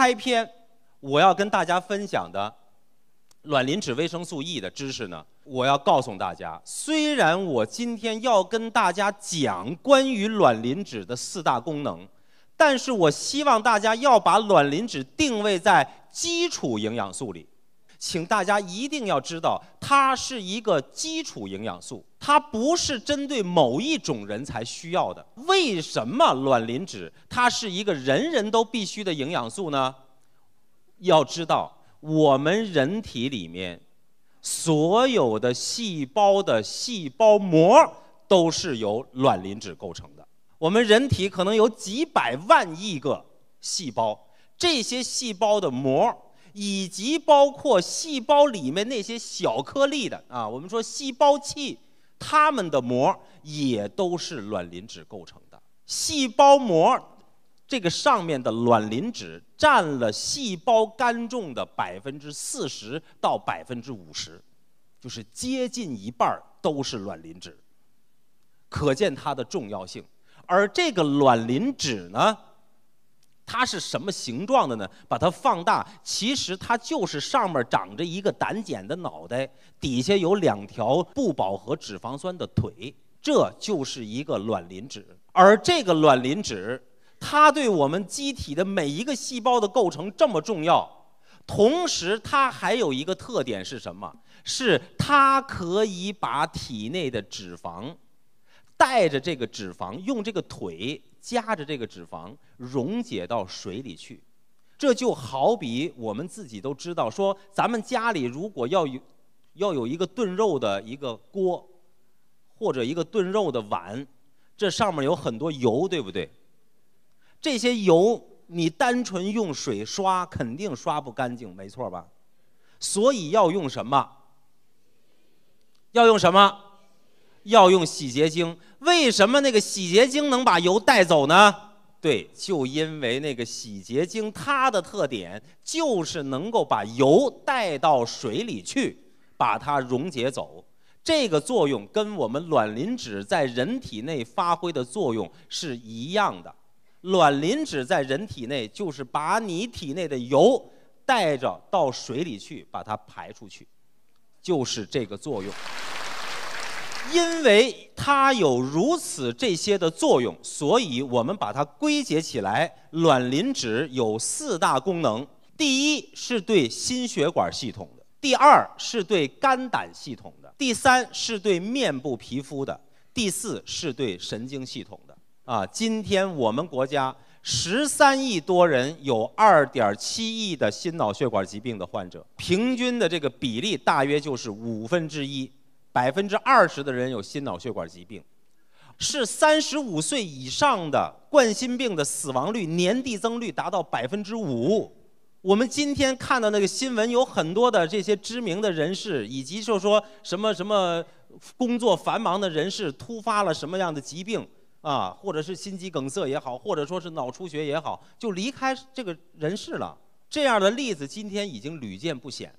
开篇，我要跟大家分享的卵磷脂维生素 E 的知识呢，我要告诉大家，虽然我今天要跟大家讲关于卵磷脂的四大功能，但是我希望大家要把卵磷脂定位在基础营养素里。请大家一定要知道，它是一个基础营养素，它不是针对某一种人才需要的。为什么卵磷脂它是一个人人都必须的营养素呢？要知道，我们人体里面所有的细胞的细胞膜都是由卵磷脂构成的。我们人体可能有几百万亿个细胞，这些细胞的膜。以及包括细胞里面那些小颗粒的啊，我们说细胞器，它们的膜也都是卵磷脂构成的。细胞膜这个上面的卵磷脂占了细胞干重的百分之四十到百分之五十，就是接近一半都是卵磷脂，可见它的重要性。而这个卵磷脂呢？它是什么形状的呢？把它放大，其实它就是上面长着一个胆碱的脑袋，底下有两条不饱和脂肪酸的腿，这就是一个卵磷脂。而这个卵磷脂，它对我们机体的每一个细胞的构成这么重要，同时它还有一个特点是什么？是它可以把体内的脂肪。带着这个脂肪，用这个腿夹着这个脂肪溶解到水里去，这就好比我们自己都知道，说咱们家里如果要有要有一个炖肉的一个锅，或者一个炖肉的碗，这上面有很多油，对不对？这些油你单纯用水刷肯定刷不干净，没错吧？所以要用什么？要用什么？要用洗洁精，为什么那个洗洁精能把油带走呢？对，就因为那个洗洁精它的特点就是能够把油带到水里去，把它溶解走。这个作用跟我们卵磷脂在人体内发挥的作用是一样的。卵磷脂在人体内就是把你体内的油带着到水里去，把它排出去，就是这个作用。因为它有如此这些的作用，所以我们把它归结起来，卵磷脂有四大功能：第一是对心血管系统的，第二是对肝胆系统的，第三是对面部皮肤的，第四是对神经系统的。啊，今天我们国家十三亿多人，有二点七亿的心脑血管疾病的患者，平均的这个比例大约就是五分之一。百分之二十的人有心脑血管疾病，是三十五岁以上的冠心病的死亡率年递增率达到百分之五。我们今天看到那个新闻，有很多的这些知名的人士，以及就说什么什么工作繁忙的人士突发了什么样的疾病啊，或者是心肌梗塞也好，或者说是脑出血也好，就离开这个人世了。这样的例子今天已经屡见不鲜，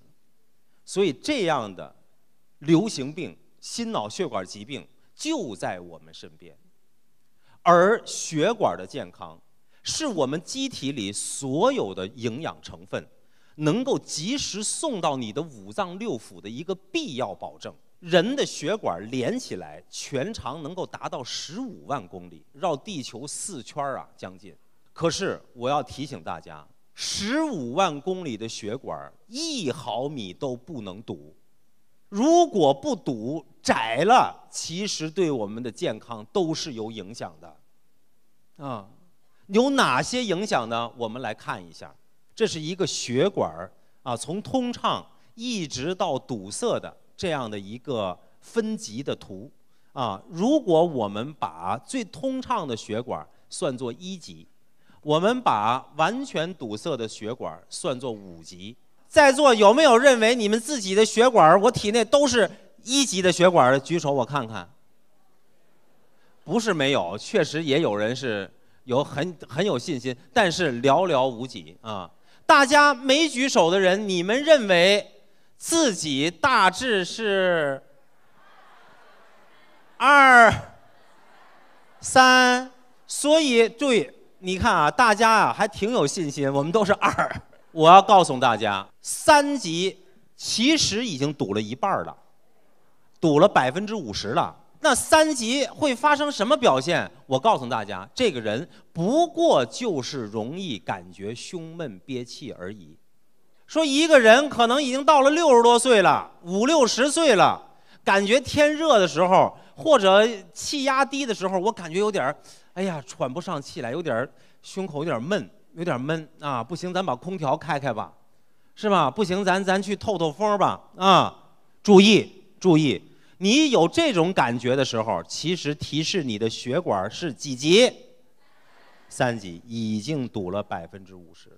所以这样的。流行病、心脑血管疾病就在我们身边，而血管的健康，是我们机体里所有的营养成分，能够及时送到你的五脏六腑的一个必要保证。人的血管连起来，全长能够达到十五万公里，绕地球四圈啊，将近。可是我要提醒大家，十五万公里的血管，一毫米都不能堵。如果不堵窄了，其实对我们的健康都是有影响的，啊，有哪些影响呢？我们来看一下，这是一个血管儿啊，从通畅一直到堵塞的这样的一个分级的图，啊，如果我们把最通畅的血管算作一级，我们把完全堵塞的血管算作五级。在座有没有认为你们自己的血管我体内都是一级的血管的？举手，我看看。不是没有，确实也有人是有很很有信心，但是寥寥无几啊。大家没举手的人，你们认为自己大致是二三？所以注意，你看啊，大家啊还挺有信心，我们都是二。我要告诉大家。三级其实已经堵了一半了，堵了百分之五十了。那三级会发生什么表现？我告诉大家，这个人不过就是容易感觉胸闷憋气而已。说一个人可能已经到了六十多岁了，五六十岁了，感觉天热的时候或者气压低的时候，我感觉有点儿，哎呀，喘不上气来，有点儿胸口有点闷，有点闷啊，不行，咱把空调开开吧。是吧？不行，咱咱去透透风吧。啊，注意注意，你有这种感觉的时候，其实提示你的血管是几级？三级已经堵了百分之五十了，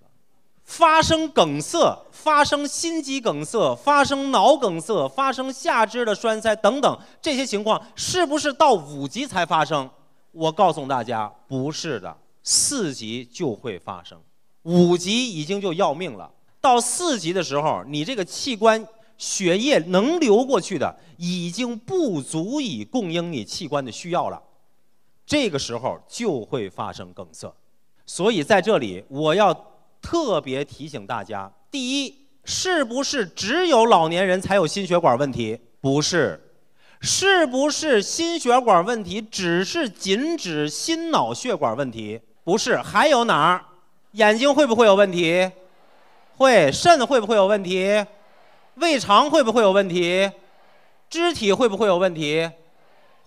发生梗塞、发生心肌梗塞、发生脑梗塞、发生下肢的栓塞等等这些情况，是不是到五级才发生？我告诉大家，不是的，四级就会发生，五级已经就要命了。到四级的时候，你这个器官血液能流过去的已经不足以供应你器官的需要了，这个时候就会发生梗塞。所以在这里我要特别提醒大家：第一，是不是只有老年人才有心血管问题？不是。是不是心血管问题只是仅指心脑血管问题？不是，还有哪儿？眼睛会不会有问题？会，肾会不会有问题？胃肠会不会有问题？肢体会不会有问题？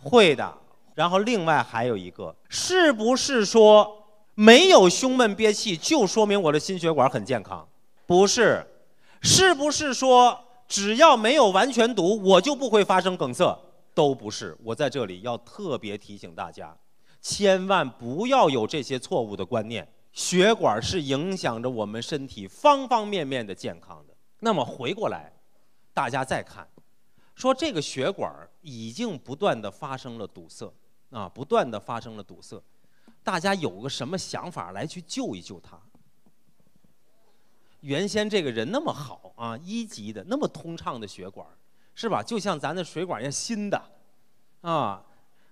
会的。然后另外还有一个，是不是说没有胸闷憋气就说明我的心血管很健康？不是。是不是说只要没有完全堵，我就不会发生梗塞？都不是。我在这里要特别提醒大家，千万不要有这些错误的观念。血管是影响着我们身体方方面面的健康的。那么回过来，大家再看，说这个血管已经不断的发生了堵塞，啊，不断的发生了堵塞，大家有个什么想法来去救一救它？原先这个人那么好啊，一级的那么通畅的血管，是吧？就像咱的水管一样新的，啊，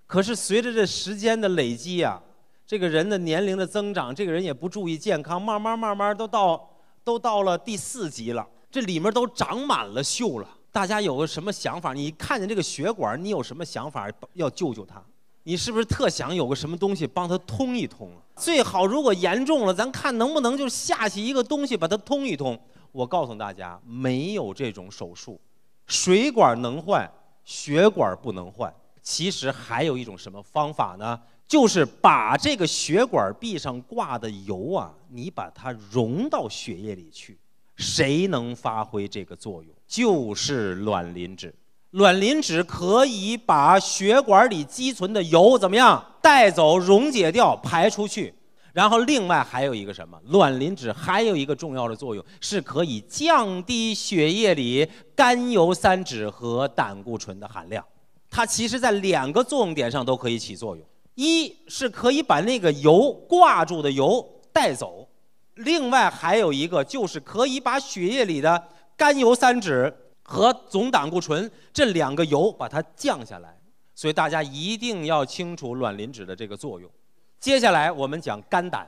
可是随着这时间的累积呀。这个人的年龄的增长，这个人也不注意健康，慢慢慢慢都到都到了第四级了，这里面都长满了锈了。大家有个什么想法？你看见这个血管，你有什么想法要救救他？你是不是特想有个什么东西帮他通一通？最好如果严重了，咱看能不能就下去一个东西把它通一通。我告诉大家，没有这种手术，水管能换，血管不能换。其实还有一种什么方法呢？就是把这个血管壁上挂的油啊，你把它溶到血液里去。谁能发挥这个作用？就是卵磷脂。卵磷脂可以把血管里积存的油怎么样带走、溶解掉、排出去。然后另外还有一个什么？卵磷脂还有一个重要的作用，是可以降低血液里甘油三酯和胆固醇的含量。它其实在两个作用点上都可以起作用。一是可以把那个油挂住的油带走，另外还有一个就是可以把血液里的甘油三酯和总胆固醇这两个油把它降下来，所以大家一定要清楚卵磷脂的这个作用。接下来我们讲肝胆，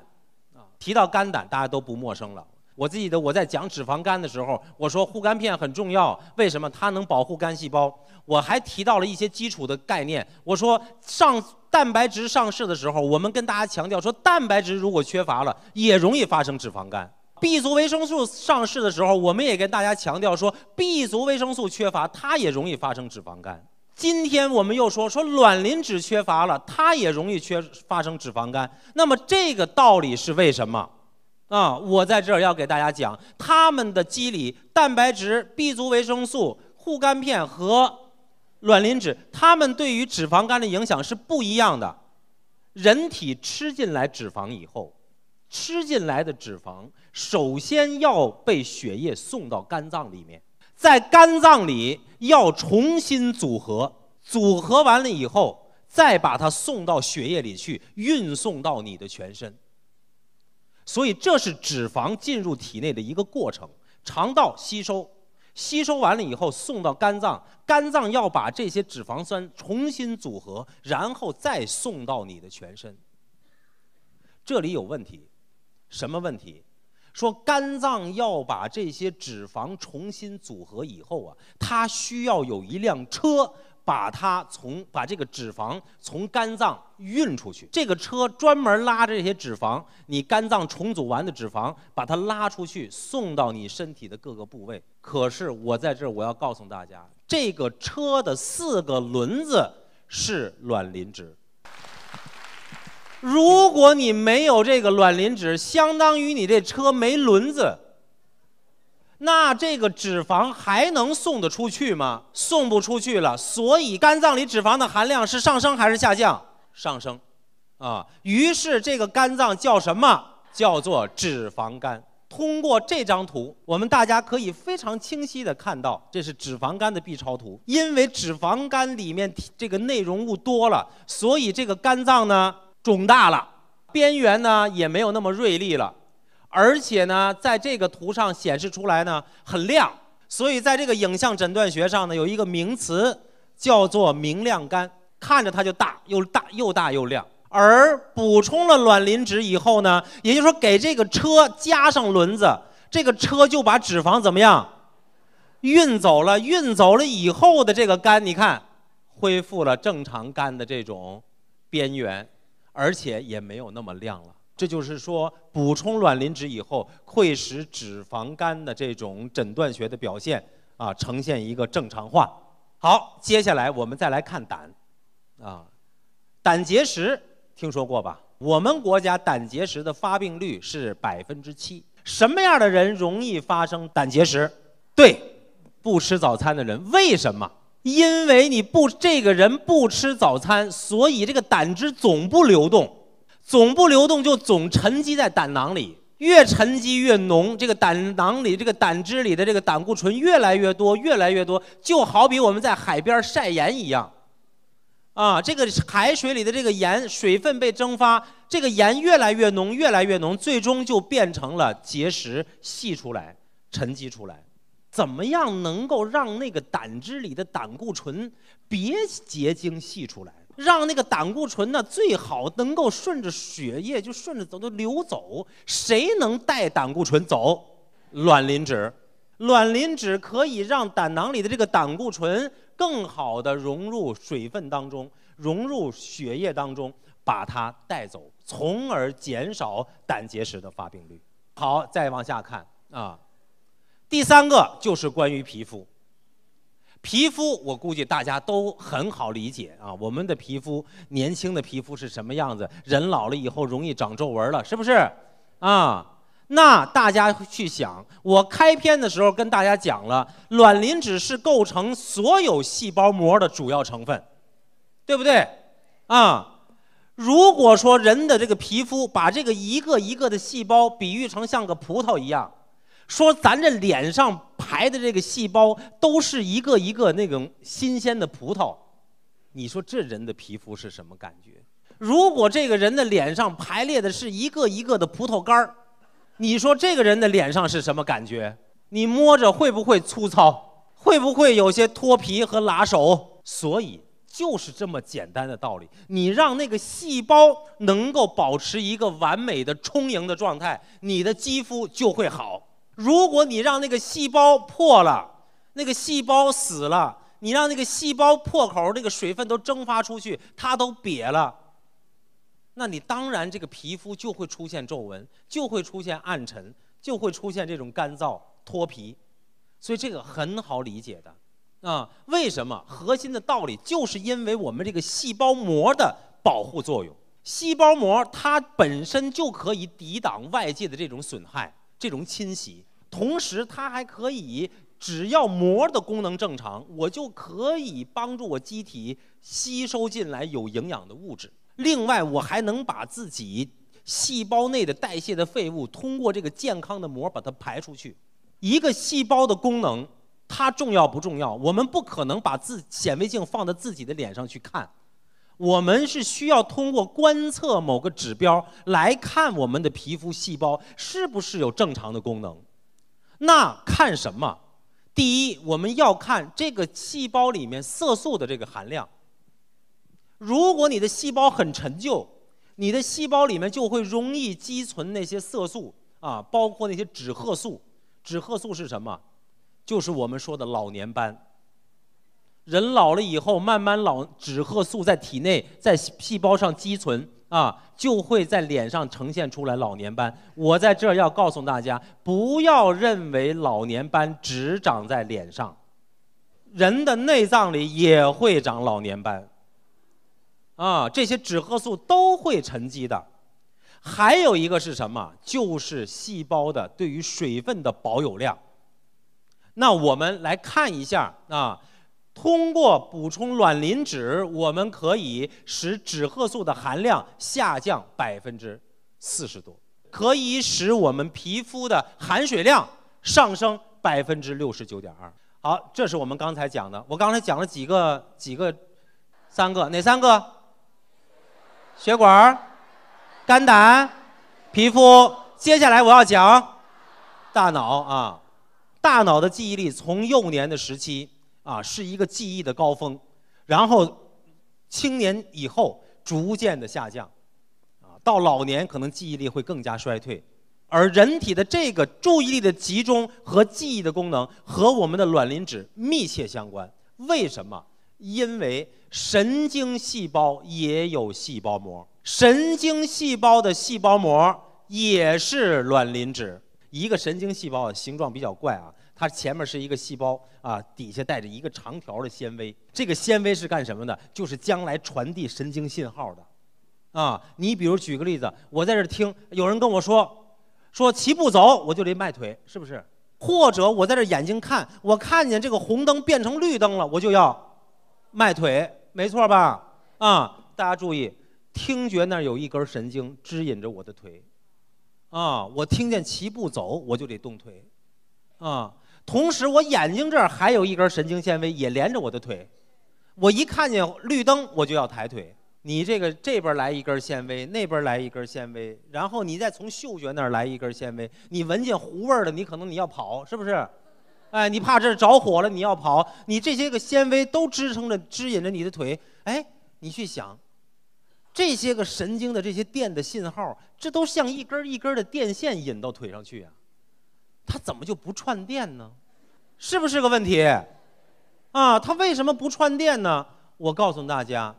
啊，提到肝胆大家都不陌生了。我记得我在讲脂肪肝的时候，我说护肝片很重要。为什么它能保护肝细胞？我还提到了一些基础的概念。我说上蛋白质上市的时候，我们跟大家强调说，蛋白质如果缺乏了，也容易发生脂肪肝。B 族维生素上市的时候，我们也跟大家强调说，B 族维生素缺乏，它也容易发生脂肪肝。今天我们又说说卵磷脂缺乏了，它也容易缺发生脂肪肝。那么这个道理是为什么？啊，我在这儿要给大家讲它们的机理：蛋白质、B 族维生素、护肝片和卵磷脂，它们对于脂肪肝的影响是不一样的。人体吃进来脂肪以后，吃进来的脂肪首先要被血液送到肝脏里面，在肝脏里要重新组合，组合完了以后再把它送到血液里去，运送到你的全身。所以这是脂肪进入体内的一个过程，肠道吸收，吸收完了以后送到肝脏，肝脏要把这些脂肪酸重新组合，然后再送到你的全身。这里有问题，什么问题？说肝脏要把这些脂肪重新组合以后啊，它需要有一辆车。把它从把这个脂肪从肝脏运出去，这个车专门拉着这些脂肪。你肝脏重组完的脂肪，把它拉出去，送到你身体的各个部位。可是我在这儿，我要告诉大家，这个车的四个轮子是卵磷脂。如果你没有这个卵磷脂，相当于你这车没轮子。那这个脂肪还能送得出去吗？送不出去了，所以肝脏里脂肪的含量是上升还是下降？上升，啊，于是这个肝脏叫什么？叫做脂肪肝。通过这张图，我们大家可以非常清晰的看到，这是脂肪肝的 B 超图。因为脂肪肝里面这个内容物多了，所以这个肝脏呢肿大了，边缘呢也没有那么锐利了。而且呢，在这个图上显示出来呢很亮，所以在这个影像诊断学上呢，有一个名词叫做“明亮肝”，看着它就大，又大又大又亮。而补充了卵磷脂以后呢，也就是说给这个车加上轮子，这个车就把脂肪怎么样，运走了。运走了以后的这个肝，你看恢复了正常肝的这种边缘，而且也没有那么亮了。这就是说，补充卵磷脂以后，会使脂肪肝的这种诊断学的表现啊呈现一个正常化。好，接下来我们再来看胆，啊，胆结石听说过吧？我们国家胆结石的发病率是百分之七。什么样的人容易发生胆结石？对，不吃早餐的人。为什么？因为你不这个人不吃早餐，所以这个胆汁总不流动。总不流动，就总沉积在胆囊里，越沉积越浓。这个胆囊里、这个胆汁里的这个胆固醇越来越多、越来越多，就好比我们在海边晒盐一样，啊，这个海水里的这个盐，水分被蒸发，这个盐越来越浓、越来越浓，最终就变成了结石，析出来、沉积出来。怎么样能够让那个胆汁里的胆固醇别结晶析出来？让那个胆固醇呢，最好能够顺着血液就顺着走就流走。谁能带胆固醇走？卵磷脂。卵磷脂可以让胆囊里的这个胆固醇更好的融入水分当中，融入血液当中，把它带走，从而减少胆结石的发病率。好，再往下看啊。第三个就是关于皮肤。皮肤，我估计大家都很好理解啊。我们的皮肤，年轻的皮肤是什么样子？人老了以后容易长皱纹了，是不是？啊，那大家去想，我开篇的时候跟大家讲了，卵磷脂是构成所有细胞膜的主要成分，对不对？啊，如果说人的这个皮肤，把这个一个一个的细胞比喻成像个葡萄一样。说咱这脸上排的这个细胞都是一个一个那种新鲜的葡萄，你说这人的皮肤是什么感觉？如果这个人的脸上排列的是一个一个的葡萄干儿，你说这个人的脸上是什么感觉？你摸着会不会粗糙？会不会有些脱皮和剌手？所以就是这么简单的道理。你让那个细胞能够保持一个完美的充盈的状态，你的肌肤就会好。如果你让那个细胞破了，那个细胞死了，你让那个细胞破口，那个水分都蒸发出去，它都瘪了，那你当然这个皮肤就会出现皱纹，就会出现暗沉，就会出现这种干燥脱皮，所以这个很好理解的，啊，为什么？核心的道理就是因为我们这个细胞膜的保护作用，细胞膜它本身就可以抵挡外界的这种损害、这种侵袭。同时，它还可以，只要膜的功能正常，我就可以帮助我机体吸收进来有营养的物质。另外，我还能把自己细胞内的代谢的废物通过这个健康的膜把它排出去。一个细胞的功能它重要不重要？我们不可能把自显微镜放在自己的脸上去看，我们是需要通过观测某个指标来看我们的皮肤细胞是不是有正常的功能。那看什么？第一，我们要看这个细胞里面色素的这个含量。如果你的细胞很陈旧，你的细胞里面就会容易积存那些色素啊，包括那些脂褐素。脂褐素是什么？就是我们说的老年斑。人老了以后，慢慢老，脂褐素在体内在细胞上积存。啊，就会在脸上呈现出来老年斑。我在这儿要告诉大家，不要认为老年斑只长在脸上，人的内脏里也会长老年斑。啊，这些脂褐素都会沉积的。还有一个是什么？就是细胞的对于水分的保有量。那我们来看一下啊。通过补充卵磷脂，我们可以使脂褐素的含量下降百分之四十多，可以使我们皮肤的含水量上升百分之六十九点二。好，这是我们刚才讲的。我刚才讲了几个？几个？三个？哪三个？血管肝胆、皮肤。接下来我要讲大脑啊，大脑的记忆力从幼年的时期。啊，是一个记忆的高峰，然后青年以后逐渐的下降，啊，到老年可能记忆力会更加衰退，而人体的这个注意力的集中和记忆的功能和我们的卵磷脂密切相关。为什么？因为神经细胞也有细胞膜，神经细胞的细胞膜也是卵磷脂。一个神经细胞形状比较怪啊。它前面是一个细胞啊，底下带着一个长条的纤维。这个纤维是干什么的？就是将来传递神经信号的，啊。你比如举个例子，我在这儿听，有人跟我说说“齐步走”，我就得迈腿，是不是？或者我在这儿眼睛看，我看见这个红灯变成绿灯了，我就要迈腿，没错吧？啊，大家注意，听觉那儿有一根神经指引着我的腿，啊，我听见“齐步走”，我就得动腿，啊。同时，我眼睛这儿还有一根神经纤维，也连着我的腿。我一看见绿灯，我就要抬腿。你这个这边来一根纤维，那边来一根纤维，然后你再从嗅觉那儿来一根纤维。你闻见糊味儿了，你可能你要跑，是不是？哎，你怕这着火了，你要跑。你这些个纤维都支撑着、指引着你的腿。哎，你去想，这些个神经的这些电的信号，这都像一根一根的电线引到腿上去啊。它怎么就不串电呢？是不是个问题？啊，它为什么不串电呢？我告诉大家，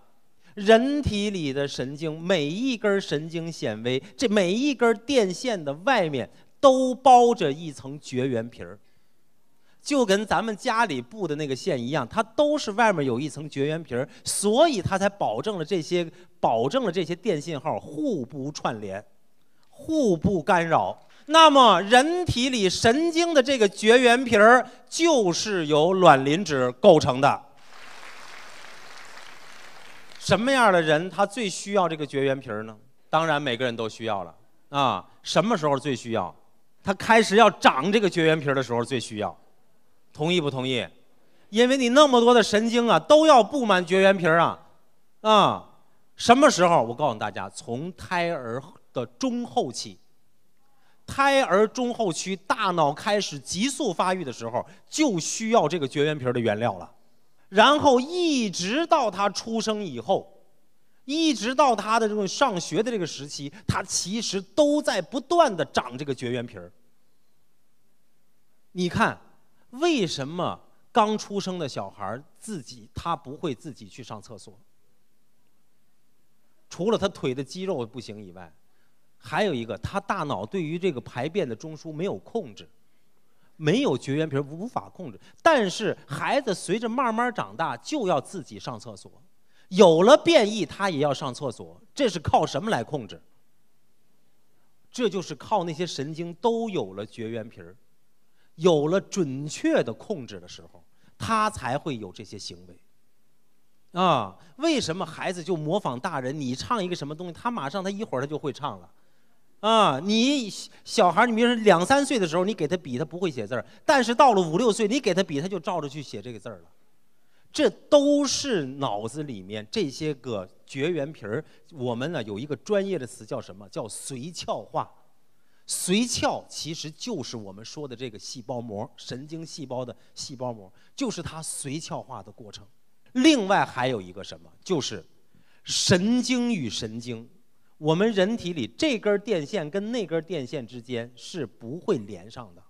人体里的神经，每一根神经纤维，这每一根电线的外面都包着一层绝缘皮儿，就跟咱们家里布的那个线一样，它都是外面有一层绝缘皮儿，所以它才保证了这些，保证了这些电信号互不串联，互不干扰。那么，人体里神经的这个绝缘皮儿就是由卵磷脂构成的。什么样的人他最需要这个绝缘皮儿呢？当然，每个人都需要了。啊，什么时候最需要？他开始要长这个绝缘皮儿的时候最需要。同意不同意？因为你那么多的神经啊，都要布满绝缘皮儿啊。啊，什么时候？我告诉大家，从胎儿的中后期。胎儿中后期大脑开始急速发育的时候，就需要这个绝缘皮的原料了，然后一直到他出生以后，一直到他的这种上学的这个时期，他其实都在不断的长这个绝缘皮儿。你看，为什么刚出生的小孩自己他不会自己去上厕所？除了他腿的肌肉不行以外。还有一个，他大脑对于这个排便的中枢没有控制，没有绝缘皮无法控制。但是孩子随着慢慢长大，就要自己上厕所，有了变异，他也要上厕所。这是靠什么来控制？这就是靠那些神经都有了绝缘皮儿，有了准确的控制的时候，他才会有这些行为。啊，为什么孩子就模仿大人？你唱一个什么东西，他马上他一会儿他就会唱了。啊，你小孩，你比如说两三岁的时候，你给他比，他不会写字儿；但是到了五六岁，你给他比，他就照着去写这个字儿了。这都是脑子里面这些个绝缘皮儿。我们呢有一个专业的词叫什么？叫髓鞘化。髓鞘其实就是我们说的这个细胞膜，神经细胞的细胞膜，就是它髓鞘化的过程。另外还有一个什么？就是神经与神经。我们人体里这根电线跟那根电线之间是不会连上的，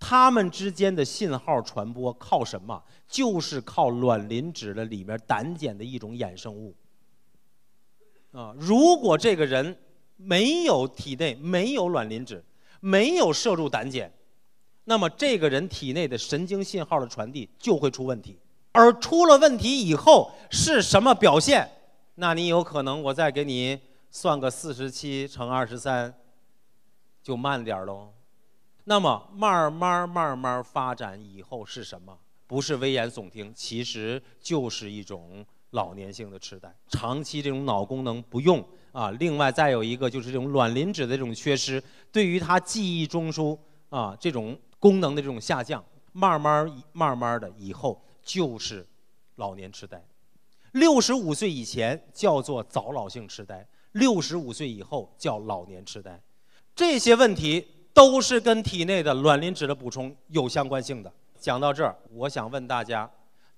它们之间的信号传播靠什么？就是靠卵磷脂的里面胆碱的一种衍生物。啊，如果这个人没有体内没有卵磷脂，没有摄入胆碱，那么这个人体内的神经信号的传递就会出问题，而出了问题以后是什么表现？那你有可能，我再给你算个四十七乘二十三，就慢点儿喽。那么慢慢慢慢发展以后是什么？不是危言耸听，其实就是一种老年性的痴呆。长期这种脑功能不用啊，另外再有一个就是这种卵磷脂的这种缺失，对于他记忆中枢啊这种功能的这种下降，慢慢慢慢的以后就是老年痴呆。六十五岁以前叫做早老性痴呆，六十五岁以后叫老年痴呆，这些问题都是跟体内的卵磷脂的补充有相关性的。讲到这儿，我想问大家，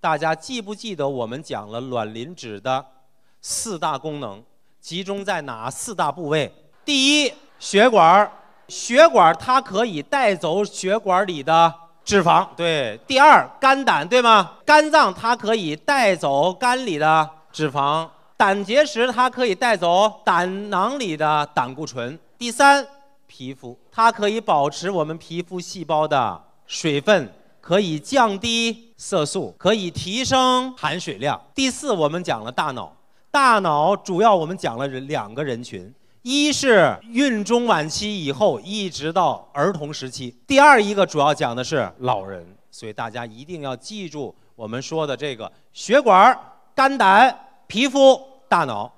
大家记不记得我们讲了卵磷脂的四大功能，集中在哪四大部位？第一，血管儿，血管儿它可以带走血管里的。脂肪对，第二肝胆对吗？肝脏它可以带走肝里的脂肪，胆结石它可以带走胆囊里的胆固醇。第三，皮肤它可以保持我们皮肤细胞的水分，可以降低色素，可以提升含水量。第四，我们讲了大脑，大脑主要我们讲了两个人群。一是孕中晚期以后，一直到儿童时期。第二一个主要讲的是老人，所以大家一定要记住我们说的这个血管、肝胆、皮肤、大脑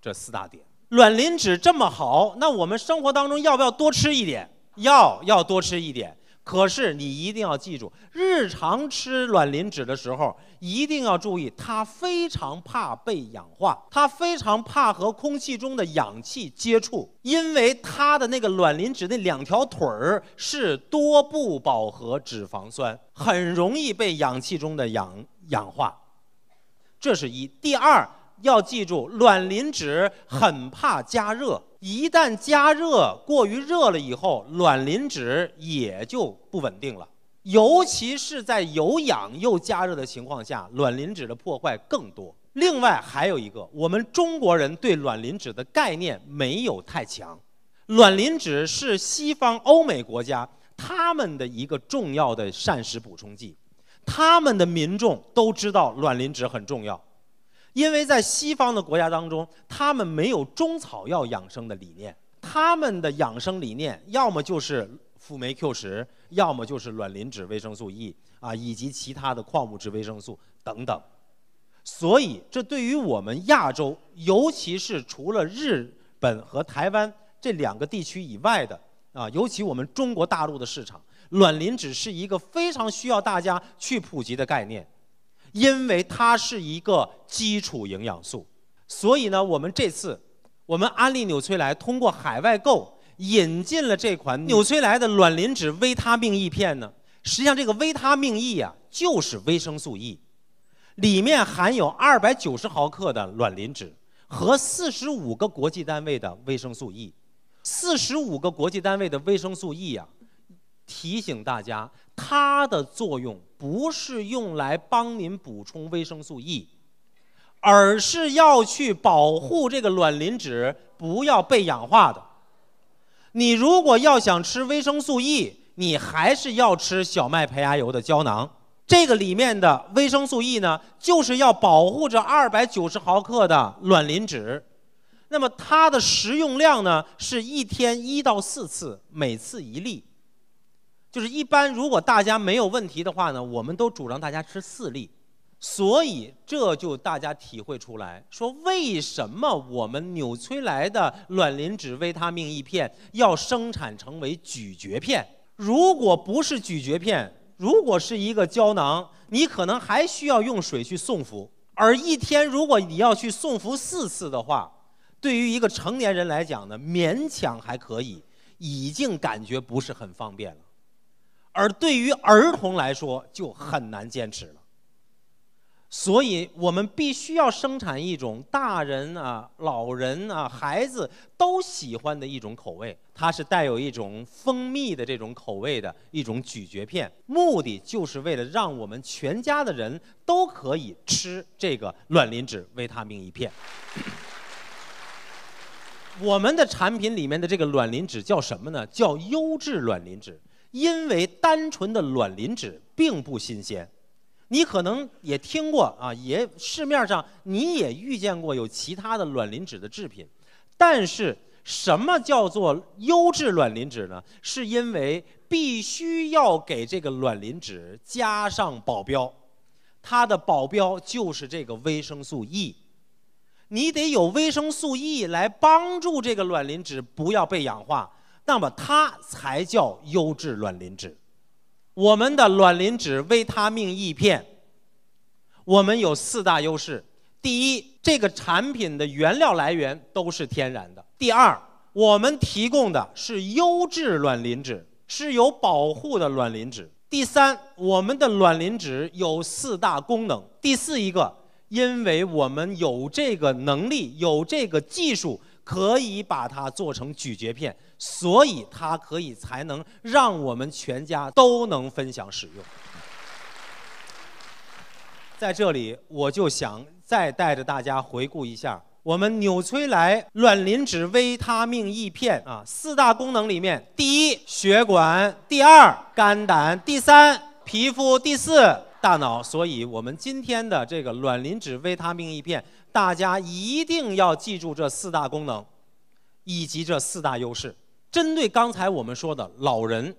这四大点。卵磷脂这么好，那我们生活当中要不要多吃一点？要，要多吃一点。可是你一定要记住，日常吃卵磷脂的时候一定要注意，它非常怕被氧化，它非常怕和空气中的氧气接触，因为它的那个卵磷脂那两条腿儿是多不饱和脂肪酸，很容易被氧气中的氧氧化。这是一。第二要记住，卵磷脂很怕加热。一旦加热过于热了以后，卵磷脂也就不稳定了。尤其是在有氧又加热的情况下，卵磷脂的破坏更多。另外还有一个，我们中国人对卵磷脂的概念没有太强。卵磷脂是西方欧美国家他们的一个重要的膳食补充剂，他们的民众都知道卵磷脂很重要。因为在西方的国家当中，他们没有中草药养生的理念，他们的养生理念要么就是辅酶 Q 十，要么就是卵磷脂、维生素 E 啊，以及其他的矿物质、维生素等等。所以，这对于我们亚洲，尤其是除了日本和台湾这两个地区以外的啊，尤其我们中国大陆的市场，卵磷脂是一个非常需要大家去普及的概念。因为它是一个基础营养素，所以呢，我们这次，我们安利纽崔莱通过海外购引进了这款纽崔莱的卵磷脂维他命 E 片呢。实际上，这个维他命 E 呀，就是维生素 E，里面含有290毫克的卵磷脂和45个国际单位的维生素 E，45 个国际单位的维生素 E 呀。提醒大家，它的作用不是用来帮您补充维生素 E，而是要去保护这个卵磷脂不要被氧化的。你如果要想吃维生素 E，你还是要吃小麦胚芽油的胶囊。这个里面的维生素 E 呢，就是要保护这二百九十毫克的卵磷脂。那么它的食用量呢，是一天一到四次，每次一粒。就是一般，如果大家没有问题的话呢，我们都主张大家吃四粒。所以这就大家体会出来，说为什么我们纽崔莱的卵磷脂维他命 E 片要生产成为咀嚼片？如果不是咀嚼片，如果是一个胶囊，你可能还需要用水去送服。而一天如果你要去送服四次的话，对于一个成年人来讲呢，勉强还可以，已经感觉不是很方便了。而对于儿童来说就很难坚持了，所以我们必须要生产一种大人啊、老人啊、孩子都喜欢的一种口味，它是带有一种蜂蜜的这种口味的一种咀嚼片，目的就是为了让我们全家的人都可以吃这个卵磷脂维他命一片。我们的产品里面的这个卵磷脂叫什么呢？叫优质卵磷脂。因为单纯的卵磷脂并不新鲜，你可能也听过啊，也市面上你也遇见过有其他的卵磷脂的制品，但是什么叫做优质卵磷脂呢？是因为必须要给这个卵磷脂加上保镖，它的保镖就是这个维生素 E，你得有维生素 E 来帮助这个卵磷脂不要被氧化。那么它才叫优质卵磷脂。我们的卵磷脂维他命 E 片，我们有四大优势：第一，这个产品的原料来源都是天然的；第二，我们提供的是优质卵磷脂，是有保护的卵磷脂；第三，我们的卵磷脂有四大功能；第四，一个，因为我们有这个能力，有这个技术，可以把它做成咀嚼片。所以它可以才能让我们全家都能分享使用。在这里，我就想再带着大家回顾一下我们纽崔莱卵磷脂维他命 E 片啊，四大功能里面，第一血管，第二肝胆，第三皮肤，第四大脑。所以，我们今天的这个卵磷脂维他命 E 片，大家一定要记住这四大功能以及这四大优势。针对刚才我们说的老人、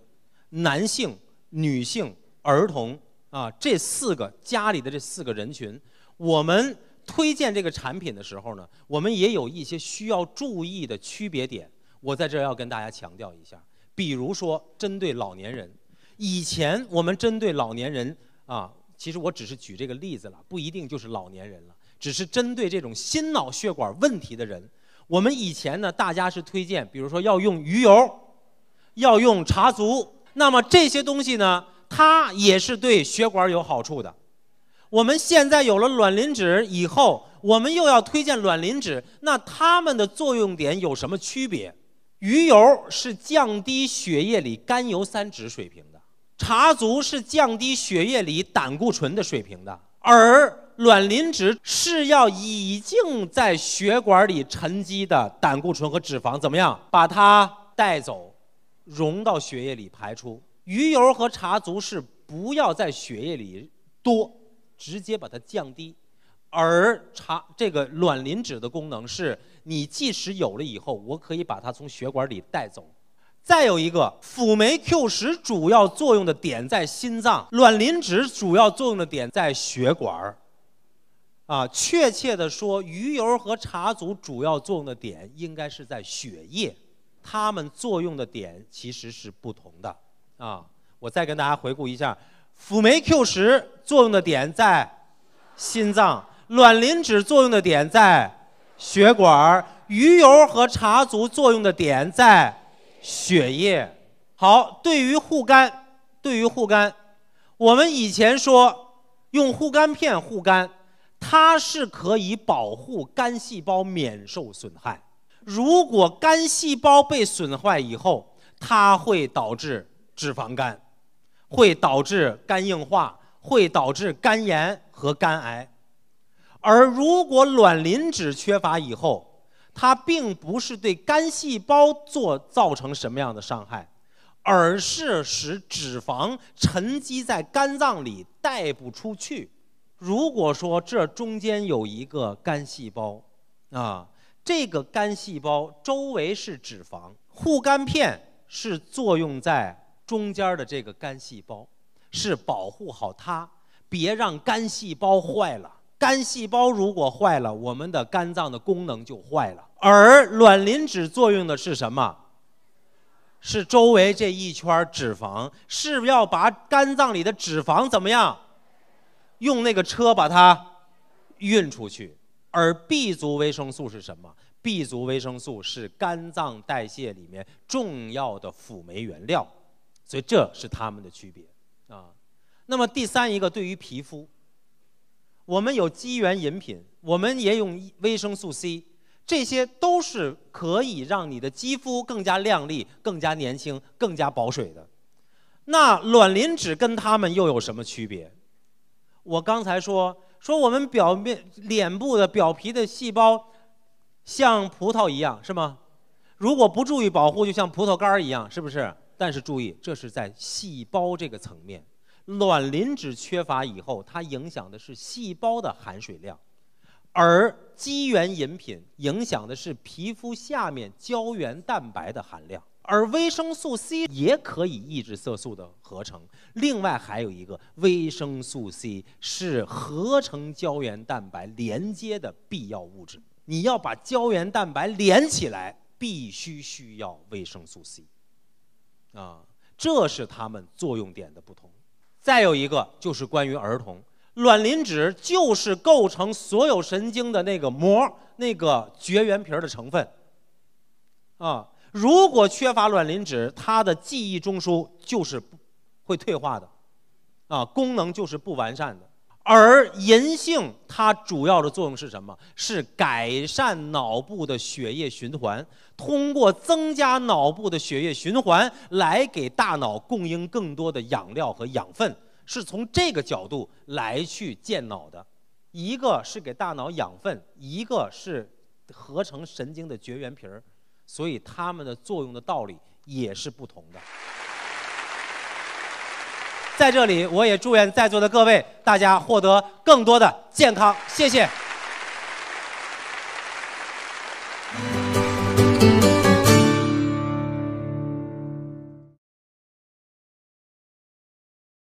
男性、女性、儿童啊这四个家里的这四个人群，我们推荐这个产品的时候呢，我们也有一些需要注意的区别点。我在这儿要跟大家强调一下，比如说针对老年人，以前我们针对老年人啊，其实我只是举这个例子了，不一定就是老年人了，只是针对这种心脑血管问题的人。我们以前呢，大家是推荐，比如说要用鱼油，要用茶足，那么这些东西呢，它也是对血管有好处的。我们现在有了卵磷脂以后，我们又要推荐卵磷脂，那它们的作用点有什么区别？鱼油是降低血液里甘油三酯水平的，茶足是降低血液里胆固醇的水平的，而卵磷脂是要已经在血管里沉积的胆固醇和脂肪怎么样把它带走，溶到血液里排出。鱼油和茶足是不要在血液里多，直接把它降低。而茶这个卵磷脂的功能是你即使有了以后，我可以把它从血管里带走。再有一个辅酶 Q 十主要作用的点在心脏，卵磷脂主要作用的点在血管儿。啊，确切地说，鱼油和茶足主要作用的点应该是在血液，它们作用的点其实是不同的。啊，我再跟大家回顾一下：辅酶 Q 十作用的点在心脏，卵磷脂作用的点在血管儿，鱼油和茶足作用的点在血液。好，对于护肝，对于护肝，我们以前说用护肝片护肝。它是可以保护肝细胞免受损害。如果肝细胞被损坏以后，它会导致脂肪肝，会导致肝硬化，会导致肝炎和肝癌。而如果卵磷脂缺乏以后，它并不是对肝细胞做造成什么样的伤害，而是使脂肪沉积在肝脏里带不出去。如果说这中间有一个肝细胞，啊，这个肝细胞周围是脂肪，护肝片是作用在中间的这个肝细胞，是保护好它，别让肝细胞坏了。肝细胞如果坏了，我们的肝脏的功能就坏了。而卵磷脂作用的是什么？是周围这一圈脂肪，是要把肝脏里的脂肪怎么样？用那个车把它运出去，而 B 族维生素是什么？B 族维生素是肝脏代谢里面重要的辅酶原料，所以这是它们的区别啊。那么第三一个，对于皮肤，我们有机源饮品，我们也用维生素 C，这些都是可以让你的肌肤更加亮丽、更加年轻、更加保水的。那卵磷脂跟它们又有什么区别？我刚才说说我们表面脸部的表皮的细胞像葡萄一样是吗？如果不注意保护，就像葡萄干儿一样，是不是？但是注意，这是在细胞这个层面。卵磷脂缺乏以后，它影响的是细胞的含水量，而肌源饮品影响的是皮肤下面胶原蛋白的含量。而维生素 C 也可以抑制色素的合成。另外还有一个，维生素 C 是合成胶原蛋白连接的必要物质。你要把胶原蛋白连起来，必须需要维生素 C。啊，这是它们作用点的不同。再有一个就是关于儿童，卵磷脂就是构成所有神经的那个膜、那个绝缘皮儿的成分。啊。如果缺乏卵磷脂，它的记忆中枢就是会退化的，啊，功能就是不完善的。而银杏它主要的作用是什么？是改善脑部的血液循环，通过增加脑部的血液循环来给大脑供应更多的养料和养分，是从这个角度来去健脑的。一个是给大脑养分，一个是合成神经的绝缘皮儿。所以它们的作用的道理也是不同的。在这里，我也祝愿在座的各位大家获得更多的健康，谢谢。